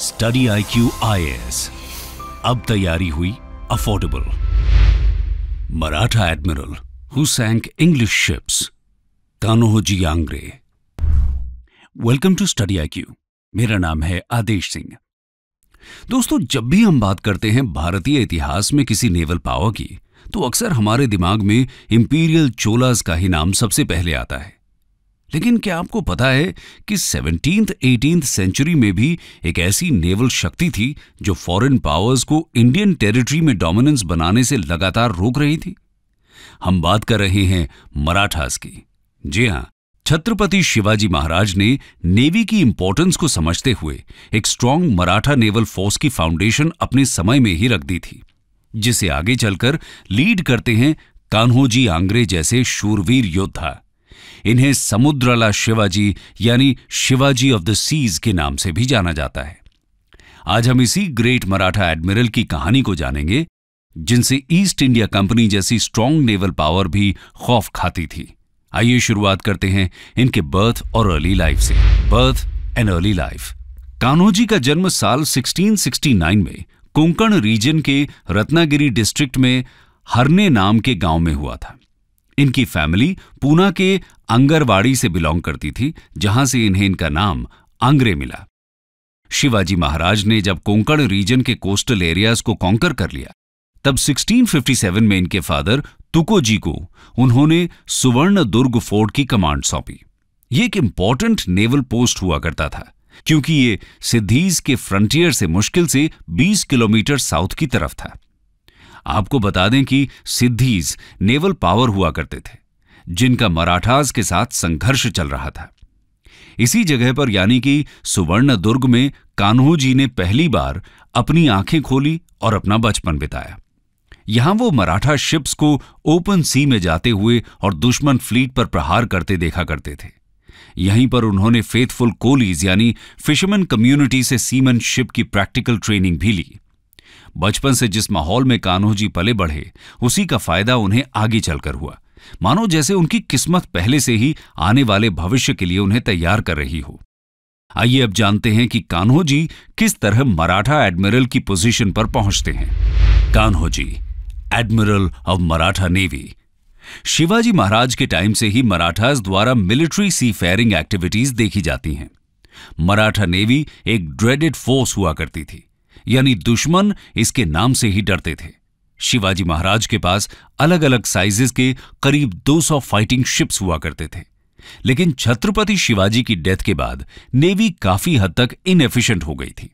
study I Q I S अब तैयारी हुई affordable Maratha admiral who sank English ships Kanhoji Angre welcome to study I Q मेरा नाम है आदेश सिंह दोस्तों जब भी हम बात करते हैं भारतीय इतिहास में किसी नेवल पावर की तो अक्सर हमारे दिमाग में इंपीरियल चोलास का ही नाम सबसे पहले आता है लेकिन क्या आपको पता है कि सेवनटीन्थ एटीन सेंचुरी में भी एक ऐसी नेवल शक्ति थी जो फॉरेन पावर्स को इंडियन टेरिटरी में डोमिनेंस बनाने से लगातार रोक रही थी हम बात कर रहे हैं मराठास की जी हां छत्रपति शिवाजी महाराज ने नेवी की इंपॉर्टेंस को समझते हुए एक स्ट्रांग मराठा नेवल फोर्स की फाउंडेशन अपने समय में ही रख दी थी जिसे आगे चलकर लीड करते हैं कान्होजी आंग्रे जैसे शूरवीर योद्धा इन्हें समुद्रला शिवाजी यानी शिवाजी ऑफ द सीज के नाम से भी जाना जाता है आज हम इसी ग्रेट मराठा एडमिरल की कहानी को जानेंगे जिनसे ईस्ट इंडिया कंपनी जैसी स्ट्रांग नेवल पावर भी खौफ खाती थी आइए शुरुआत करते हैं इनके बर्थ और अर्ली लाइफ से birth and early life Kanhoji का जन्म साल 1669 में कोंकण रीजन के रत्नागिरी डिस्ट्रिक्ट में हरने नाम के गांव में हुआ था इनकी फैमिली पूना के अंगरवाड़ी से बिलोंग करती थी जहां से इन्हें इनका नाम आंग्रे मिला शिवाजी महाराज ने जब कोंकण रीजन के कोस्टल एरियाज को कॉन्कर कर लिया तब 1657 में इनके फादर तुकोजी को उन्होंने सुवर्ण दुर्ग फोर्ट की कमांड सौंपी ये एक इंपॉर्टेंट नेवल पोस्ट हुआ करता था क्योंकि ये सिद्धीज के फ्रंटियर से मुश्किल से 20 किलोमीटर साउथ की तरफ था आपको बता दें कि सिद्धीज नेवल पावर हुआ करते थे जिनका मराठास के साथ संघर्ष चल रहा था इसी जगह पर यानी कि सुवर्ण दुर्ग में कान्हू जी ने पहली बार अपनी आंखें खोली और अपना बचपन बिताया यहां वो मराठा शिप्स को ओपन सी में जाते हुए और दुश्मन फ्लीट पर प्रहार करते देखा करते थे यहीं पर उन्होंने फेथफुल कोलीज यानी फिशरमैन कम्युनिटी से सीमन शिप की प्रैक्टिकल ट्रेनिंग भी ली बचपन से जिस माहौल में कान्होजी पले बढ़े उसी का फायदा उन्हें आगे चलकर हुआ मानो जैसे उनकी किस्मत पहले से ही आने वाले भविष्य के लिए उन्हें तैयार कर रही हो आइए अब जानते हैं कि कान्होजी किस तरह मराठा एडमिरल की पोजीशन पर पहुंचते हैं Kanhoji admiral of Maratha navy Shivaji Maharaj के टाइम से ही मराठास द्वारा मिलिट्री सी फेयरिंग एक्टिविटीज देखी जाती हैं मराठा नेवी एक ड्रेडेड फोर्स हुआ करती थी यानी दुश्मन इसके नाम से ही डरते थे शिवाजी महाराज के पास अलग अलग साइजेस के करीब 200 फाइटिंग शिप्स हुआ करते थे लेकिन छत्रपति शिवाजी की डेथ के बाद नेवी काफी हद तक इनएफिशिएंट हो गई थी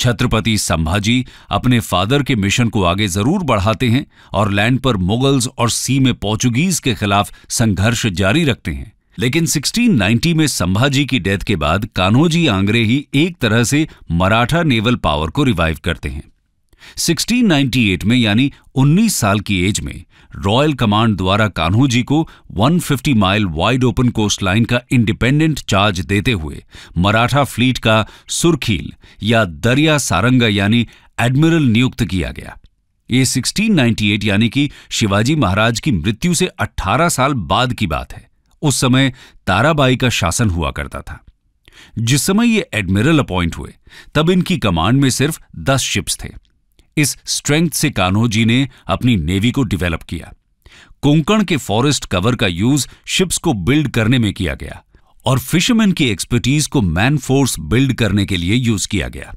छत्रपति संभाजी अपने फादर के मिशन को आगे जरूर बढ़ाते हैं और लैंड पर मुगल्स और सी में पोर्चुगीज के खिलाफ संघर्ष जारी रखते हैं लेकिन 1690 में संभाजी की डेथ के बाद कान्होजी आंग्रे ही एक तरह से मराठा नेवल पावर को रिवाइव करते हैं 1698 में यानी 19 साल की एज में रॉयल कमांड द्वारा कान्होजी को 150 mile wide open coast line का इंडिपेंडेंट चार्ज देते हुए मराठा फ्लीट का सुरखील या दरिया सारंगा यानी एडमिरल नियुक्त किया गया ये 1698 यानी कि शिवाजी महाराज की मृत्यु से 18 साल बाद की बात है उस समय ताराबाई का शासन हुआ करता था जिस समय ये एडमिरल अपॉइंट हुए तब इनकी कमांड में सिर्फ दस शिप्स थे इस स्ट्रेंथ से कान्होजी ने अपनी नेवी को डेवलप किया कोंकण के फॉरेस्ट कवर का यूज शिप्स को बिल्ड करने में किया गया और फिशरमैन की एक्सपर्टीज को मैन फोर्स बिल्ड करने के लिए यूज किया गया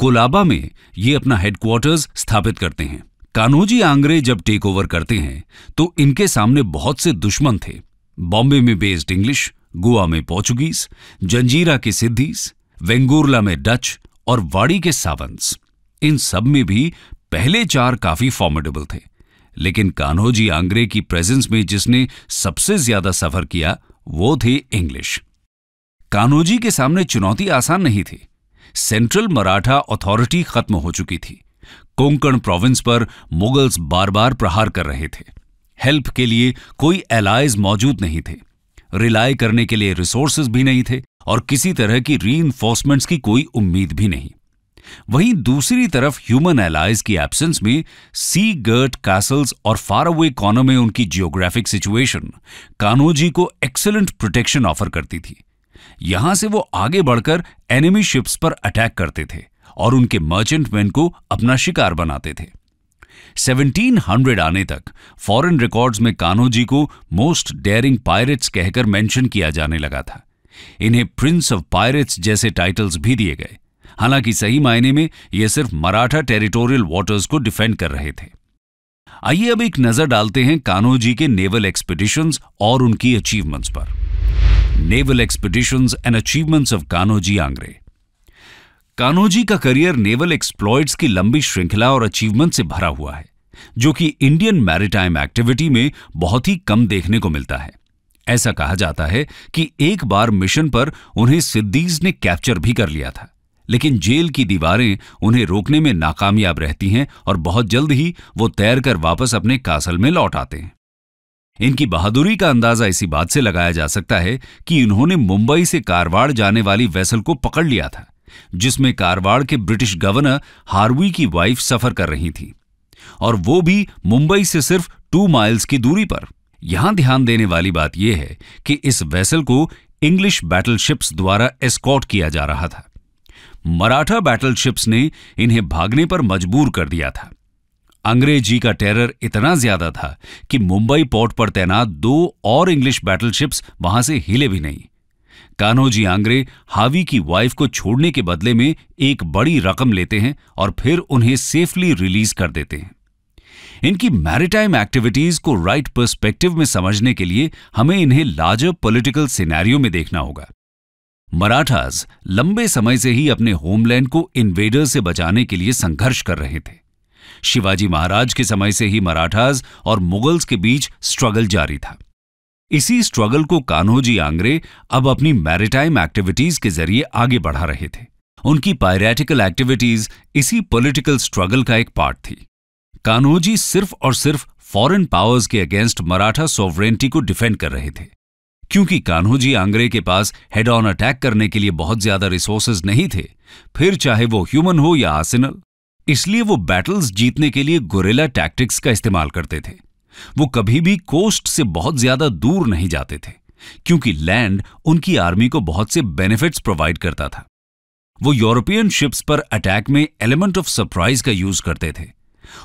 कोलाबा में ये अपना हेडक्वार्टर्स स्थापित करते हैं कान्होजी आंग्रे जब टेक ओवर करते हैं तो इनके सामने बहुत से दुश्मन थे बॉम्बे में बेस्ड इंग्लिश गोवा में पोर्चुगीज जंजीरा के सिद्धीस वेंगुर्ला में डच और वाड़ी के सावंस इन सब में भी पहले चार काफी फॉर्मेडेबल थे लेकिन कान्होजी आंग्रे की प्रेजेंस में जिसने सबसे ज्यादा सफर किया वो थे इंग्लिश कान्होजी के सामने चुनौती आसान नहीं थी सेंट्रल मराठा अथॉरिटी खत्म हो चुकी थी कोंकण प्रोविंस पर मुगल्स बार बार प्रहार कर रहे थे हेल्प के लिए कोई एलाइज मौजूद नहीं थे रिलाय करने के लिए रिसोर्सेज भी नहीं थे और किसी तरह की री की कोई उम्मीद भी नहीं वहीं दूसरी तरफ ह्यूमन एलाइज की एब्सेंस में सी गर्ट कैसल्स और फार अवे कॉनो में उनकी जियोग्राफिक सिचुएशन कानोजी को एक्सेलेंट प्रोटेक्शन ऑफर करती थी यहां से वो आगे बढ़कर एनिमी शिप्स पर अटैक करते थे और उनके मर्चेंटमैन को अपना शिकार बनाते थे 1700 आने तक फॉरेन रिकॉर्ड्स में कान्होजी को मोस्ट डेयरिंग पायरेट्स कहकर मेंशन किया जाने लगा था इन्हें प्रिंस ऑफ पायरेट्स जैसे टाइटल्स भी दिए गए हालांकि सही मायने में ये सिर्फ मराठा टेरिटोरियल वाटर्स को डिफेंड कर रहे थे आइए अब एक नजर डालते हैं कान्होजी के नेवल एक्सपीडिशन और उनकी अचीवमेंट्स पर naval expedition and achievements of Kanhoji Angre Kanhoji का करियर नेवल एक्सप्लॉयट्स की लंबी श्रृंखला और अचीवमेंट से भरा हुआ है जो कि इंडियन मैरिटाइम एक्टिविटी में बहुत ही कम देखने को मिलता है ऐसा कहा जाता है कि एक बार मिशन पर उन्हें सिद्दीज ने कैप्चर भी कर लिया था लेकिन जेल की दीवारें उन्हें रोकने में नाकामयाब रहती हैं और बहुत जल्द ही वो तैरकर वापस अपने कासल में लौट आते हैं इनकी बहादुरी का अंदाजा इसी बात से लगाया जा सकता है कि इन्होंने मुंबई से कारवाड़ जाने वाली वेसल को पकड़ लिया था जिसमें कारवाड़ के ब्रिटिश गवर्नर हार्वी की वाइफ सफर कर रही थी और वो भी मुंबई से सिर्फ टू माइल्स की दूरी पर यहां ध्यान देने वाली बात यह है कि इस वेसल को इंग्लिश बैटलशिप्स द्वारा एस्कॉट किया जा रहा था मराठा बैटलशिप्स ने इन्हें भागने पर मजबूर कर दिया था अंग्रेजी का टेरर इतना ज्यादा था कि मुंबई पोर्ट पर तैनात दो और इंग्लिश बैटलशिप्स वहां से हिले भी नहीं कान्होजी आंग्रे हावी की वाइफ को छोड़ने के बदले में एक बड़ी रकम लेते हैं और फिर उन्हें सेफली रिलीज कर देते हैं इनकी मैरिटाइम एक्टिविटीज को राइट पर्सपेक्टिव में समझने के लिए हमें इन्हें लार्जर पॉलिटिकल सिनेरियो में देखना होगा मराठास लंबे समय से ही अपने होमलैंड को इन्वेडर से बचाने के लिए संघर्ष कर रहे थे शिवाजी महाराज के समय से ही मराठास और मुगल्स के बीच स्ट्रगल जारी था इसी स्ट्रगल को कान्होजी आंग्रे अब अपनी मैरिटाइम एक्टिविटीज के जरिए आगे बढ़ा रहे थे उनकी पायरेटिकल एक्टिविटीज इसी पॉलिटिकल स्ट्रगल का एक पार्ट थी कान्होजी सिर्फ और सिर्फ फॉरेन पावर्स के अगेंस्ट मराठा सॉवरेंटी को डिफेंड कर रहे थे क्योंकि कान्होजी आंग्रे के पास हेड ऑन अटैक करने के लिए बहुत ज्यादा रिसोर्सेज नहीं थे फिर चाहे वो ह्यूमन हो या आसिनल इसलिए वो बैटल्स जीतने के लिए गोरेला टैक्टिक्स का इस्तेमाल करते थे वो कभी भी कोस्ट से बहुत ज्यादा दूर नहीं जाते थे क्योंकि लैंड उनकी आर्मी को बहुत से बेनिफिट्स प्रोवाइड करता था वो यूरोपियन शिप्स पर अटैक में एलिमेंट ऑफ सरप्राइज का यूज करते थे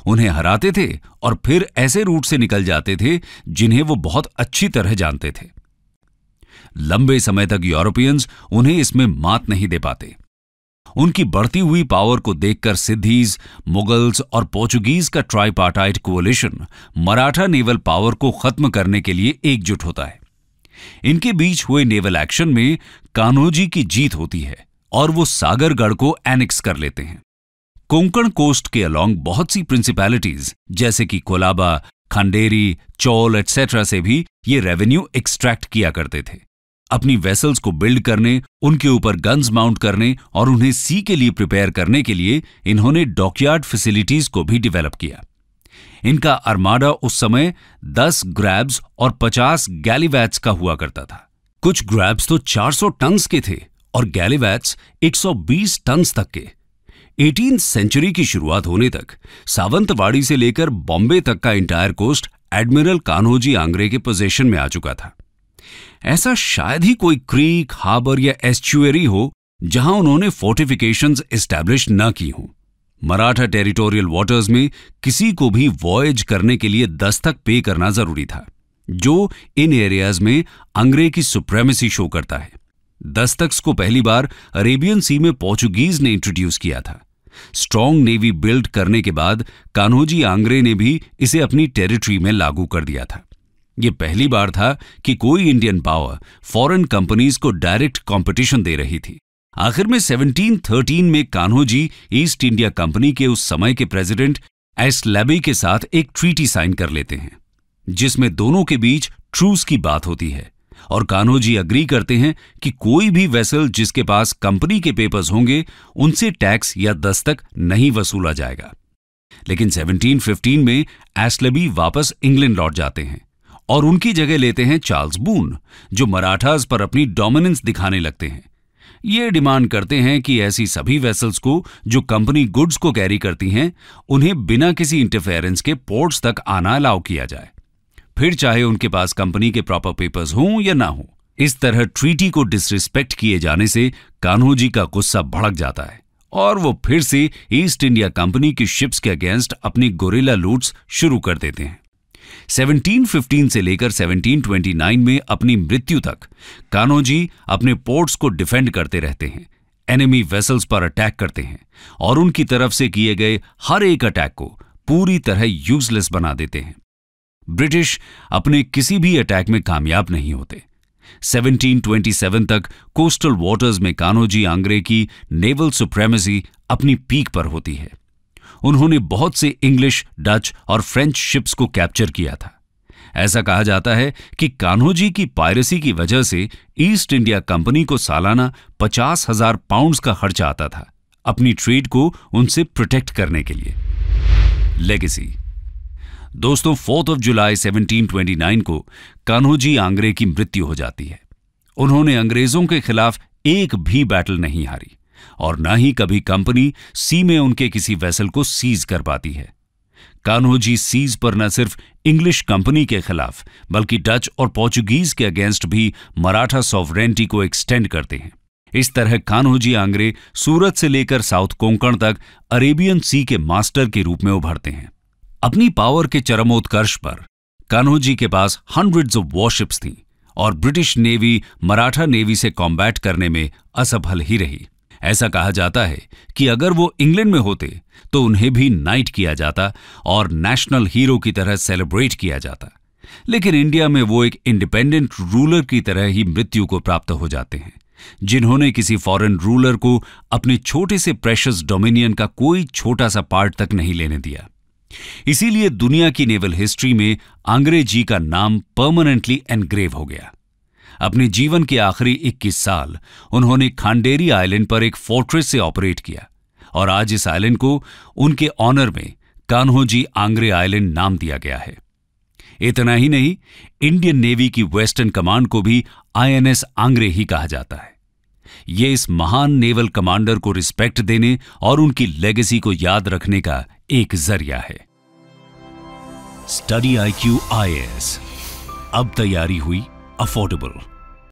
उन्हें हराते थे और फिर ऐसे रूट से निकल जाते थे जिन्हें वो बहुत अच्छी तरह जानते थे लंबे समय तक यूरोपियंस उन्हें इसमें मात नहीं दे पाते उनकी बढ़ती हुई पावर को देखकर सिद्धीज मुगल्स और पोर्चुगीज का tripartite coalition Maratha naval power को खत्म करने के लिए एकजुट होता है इनके बीच हुए नेवल एक्शन में कान्होजी की जीत होती है और वो सागरगढ़ को एनेक्स कर लेते हैं कोंकण कोस्ट के अलोंग बहुत सी प्रिंसिपैलिटीज जैसे कि कोलाबा खंडेरी चौल एटसेट्रा से भी ये रेवेन्यू एक्सट्रैक्ट किया करते थे अपनी वेसल्स को बिल्ड करने उनके ऊपर गन्स माउंट करने और उन्हें सी के लिए प्रिपेयर करने के लिए इन्होंने डॉकयार्ड फैसिलिटीज को भी डेवलप किया इनका अरमाडा उस समय 10 ग्रैब्स और 50 गैलीवैट्स का हुआ करता था कुछ ग्रैब्स तो 400 टन्स के थे और गैलीवैट्स 120 टन्स तक के एटीन सेंचुरी की शुरुआत होने तक सावंतवाड़ी से लेकर बॉम्बे तक का entire coast admiral Kanhoji Angre के पोजेशन में आ चुका था ऐसा शायद ही कोई क्रीक हार्बर या एस्चुएरी हो जहां उन्होंने फोर्टिफिकेशंस एस्टैब्लिश न की हों मराठा टेरिटोरियल वाटर्स में किसी को भी वॉयज करने के लिए दस्तक पे करना जरूरी था जो इन एरियाज में अंग्रेज की सुप्रेमेसी शो करता है दस्तक्स को पहली बार अरेबियन सी में पोर्चुगीज ने इंट्रोड्यूस किया था स्ट्रॉन्ग नेवी बिल्ड करने के बाद कान्होजी आंग्रे ने भी इसे अपनी टेरिटरी में लागू कर दिया था ये पहली बार था कि कोई इंडियन पावर फॉरेन कंपनीज को डायरेक्ट कंपटीशन दे रही थी आखिर में 1713 में कान्होजी ईस्ट इंडिया कंपनी के उस समय के प्रेसिडेंट एस लेबी के साथ एक ट्रीटी साइन कर लेते हैं जिसमें दोनों के बीच ट्रूस की बात होती है और कान्होजी अग्री करते हैं कि कोई भी वेसल जिसके पास कंपनी के पेपर्स होंगे उनसे टैक्स या दस्तक नहीं वसूला जाएगा लेकिन 1715 में एसलेबी वापस इंग्लैंड लौट जाते हैं और उनकी जगह लेते हैं चार्ल्स बून जो मराठास पर अपनी डोमिनेंस दिखाने लगते हैं ये डिमांड करते हैं कि ऐसी सभी वेसल्स को जो कंपनी गुड्स को कैरी करती हैं उन्हें बिना किसी इंटरफेरेंस के पोर्ट्स तक आना अलाउ किया जाए फिर चाहे उनके पास कंपनी के प्रॉपर पेपर्स हों या ना हो इस तरह ट्रीटी को डिसरिस्पेक्ट किए जाने से कान्होजी का गुस्सा भड़क जाता है और वो फिर से ईस्ट इंडिया कंपनी की शिप्स के अगेंस्ट अपनी गोरेला लूट्स शुरू कर देते हैं 1715 से लेकर 1729 में अपनी मृत्यु तक कानोजी अपने पोर्ट्स को डिफेंड करते रहते हैं एनिमी वेसल्स पर अटैक करते हैं और उनकी तरफ से किए गए हर एक अटैक को पूरी तरह यूजलेस बना देते हैं ब्रिटिश अपने किसी भी अटैक में कामयाब नहीं होते 1727 तक कोस्टल वाटर्स में कानोजी आंग्रे की नेवल सुप्रेमेसी अपनी पीक पर होती है उन्होंने बहुत से इंग्लिश डच और फ्रेंच शिप्स को कैप्चर किया था ऐसा कहा जाता है कि कान्होजी की पायरेसी की वजह से ईस्ट इंडिया कंपनी को सालाना पचास हजार पाउंड का खर्चा आता था अपनी ट्रेड को उनसे प्रोटेक्ट करने के लिए लेगेसी दोस्तों फोर्थ ऑफ जुलाई 1729 को कान्होजी आंग्रे की मृत्यु हो जाती है उन्होंने अंग्रेजों के खिलाफ एक भी बैटल नहीं हारी और न ही कभी कंपनी सी में उनके किसी वेसल को सीज कर पाती है कान्होजी सीज पर न सिर्फ इंग्लिश कंपनी के खिलाफ बल्कि डच और पोर्चुगीज के अगेंस्ट भी मराठा सॉवरेंटी को एक्सटेंड करते हैं इस तरह कान्होजी आंग्रे सूरत से लेकर साउथ कोंकण तक अरेबियन सी के मास्टर के रूप में उभरते हैं अपनी पावर के चरमोत्कर्ष पर कान्होजी के पास हंड्रेड्स ऑफ वॉरशिप्स थीं और ब्रिटिश नेवी मराठा नेवी से कॉम्बैट करने में असफल ही रही ऐसा कहा जाता है कि अगर वो इंग्लैंड में होते तो उन्हें भी नाइट किया जाता और नेशनल हीरो की तरह सेलिब्रेट किया जाता लेकिन इंडिया में वो एक इंडिपेंडेंट रूलर की तरह ही मृत्यु को प्राप्त हो जाते हैं जिन्होंने किसी फॉरेन रूलर को अपने छोटे से प्रेशस डोमिनियन का कोई छोटा सा पार्ट तक नहीं लेने दिया इसीलिए दुनिया की नेवल हिस्ट्री में अंग्रेजी का नाम परमानेंटली एनग्रेव हो गया अपने जीवन के आखिरी 21 साल उन्होंने खांडेरी आइलैंड पर एक फोर्ट्रेस से ऑपरेट किया और आज इस आइलैंड को उनके ऑनर में कान्होजी आंग्रे आइलैंड नाम दिया गया है इतना ही नहीं इंडियन नेवी की वेस्टर्न कमांड को भी आईएनएस आंग्रे ही कहा जाता है यह इस महान नेवल कमांडर को रिस्पेक्ट देने और उनकी लेगेसी को याद रखने का एक जरिया है स्टडी आई क्यू अब तैयारी हुई अफोर्डेबल